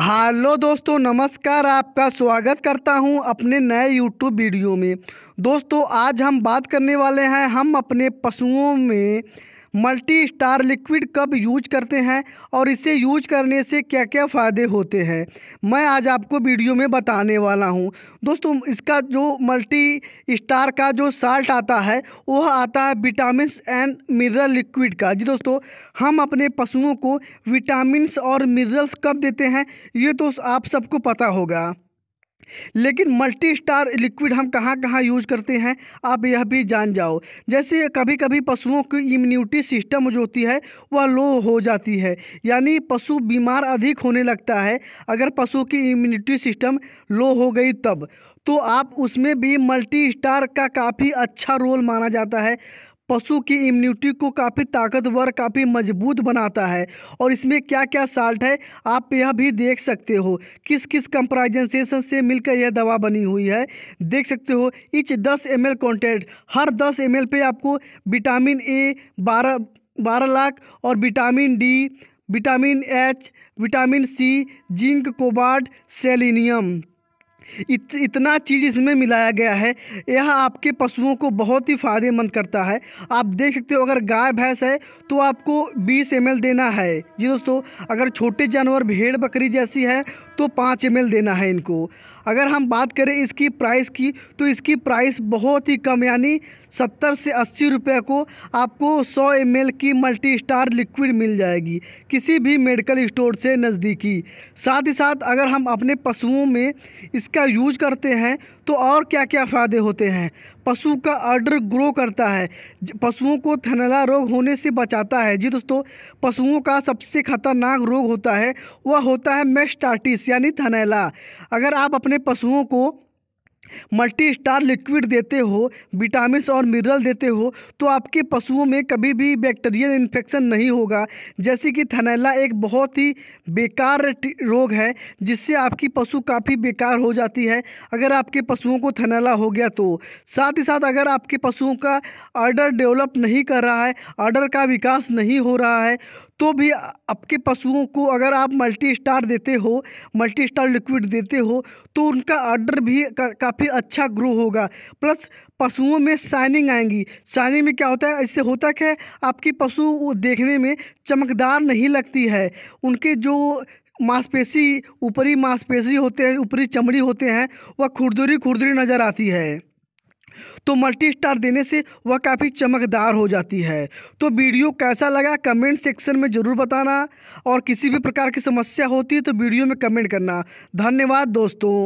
hello दोस्तों नमस्कार आपका स्वागत करता हूं अपने नए यूट्यूब वीडियो में दोस्तों आज हम बात करने वाले हैं हम अपने पशुओं में मल्टी स्टार लिक्विड कब यूज करते हैं और इसे यूज करने से क्या क्या फ़ायदे होते हैं मैं आज आपको वीडियो में बताने वाला हूँ दोस्तों इसका जो मल्टी स्टार का जो साल्ट आता है वह आता है विटामिन एंड मिनरल लिक्विड का जी दोस्तों हम अपने पशुओं को विटामिन और मिनरल्स कब देते हैं ये तो आप सबको पता होगा लेकिन मल्टी स्टार लिक्विड हम कहाँ कहाँ यूज़ करते हैं आप यह भी जान जाओ जैसे कभी कभी पशुओं की इम्यूनिटी सिस्टम जो होती है वह लो हो जाती है यानी पशु बीमार अधिक होने लगता है अगर पशु की इम्यूनिटी सिस्टम लो हो गई तब तो आप उसमें भी मल्टी स्टार का काफ़ी अच्छा रोल माना जाता है पशु की इम्यूनिटी को काफ़ी ताकतवर काफ़ी मजबूत बनाता है और इसमें क्या क्या साल्ट है आप यह भी देख सकते हो किस किस कंपराइजेंसेशन से मिलकर यह दवा बनी हुई है देख सकते हो इच 10 एम एल कॉन्टेंट हर 10 एम एल पे आपको विटामिन ए 12 12 लाख और vitamin D vitamin H vitamin C zinc cobalt selenium इत, इतना चीज़ इसमें मिलाया गया है यह आपके पशुओं को बहुत ही फ़ायदेमंद करता है आप देख सकते हो अगर गाय भैंस है तो आपको 20 एम देना है जी दोस्तों अगर छोटे जानवर भेड़ बकरी जैसी है तो पाँच एम देना है इनको अगर हम बात करें इसकी प्राइस की तो इसकी प्राइस बहुत ही कम यानी सत्तर से अस्सी रुपये को आपको सौ एम की मल्टी स्टार लिक्विड मिल जाएगी किसी भी मेडिकल स्टोर से नज़दीकी साथ ही साथ अगर हम अपने पशुओं में इसका यूज करते हैं तो और क्या क्या फ़ायदे होते हैं पशु का अर्डर ग्रो करता है पशुओं को थनला रोग होने से बचाता है जी दोस्तों पशुओं का सबसे खतरनाक रोग होता है वह होता है मेस्टार्टिस यानी थनैला अगर आप अपने पशुओं को मल्टी स्टार लिक्विड देते हो विटामिन और मिनरल देते हो तो आपके पशुओं में कभी भी बैक्टीरियल इन्फेक्शन नहीं होगा जैसे कि थनैला एक बहुत ही बेकार रोग है जिससे आपकी पशु काफ़ी बेकार हो जाती है अगर आपके पशुओं को थनैला हो गया तो साथ ही साथ अगर आपके पशुओं का आर्डर डेवलप नहीं कर रहा है आर्डर का विकास नहीं हो रहा है तो भी आपके पशुओं को अगर आप मल्टी स्टार देते हो मल्टी स्टार लिक्विड देते हो तो उनका आर्डर भी का, का काफ़ी अच्छा ग्रो होगा प्लस पशुओं में शाइनिंग आएंगी शाइनिंग में क्या होता है इससे होता क्या है आपकी पशु देखने में चमकदार नहीं लगती है उनके जो मांसपेशी ऊपरी मांसपेशी होते हैं ऊपरी चमड़ी होते हैं वह खुरदुरी खुरदुरी नज़र आती है तो मल्टी स्टार देने से वह काफ़ी चमकदार हो जाती है तो वीडियो कैसा लगा कमेंट सेक्शन में ज़रूर बताना और किसी भी प्रकार की समस्या होती है तो वीडियो में कमेंट करना धन्यवाद दोस्तों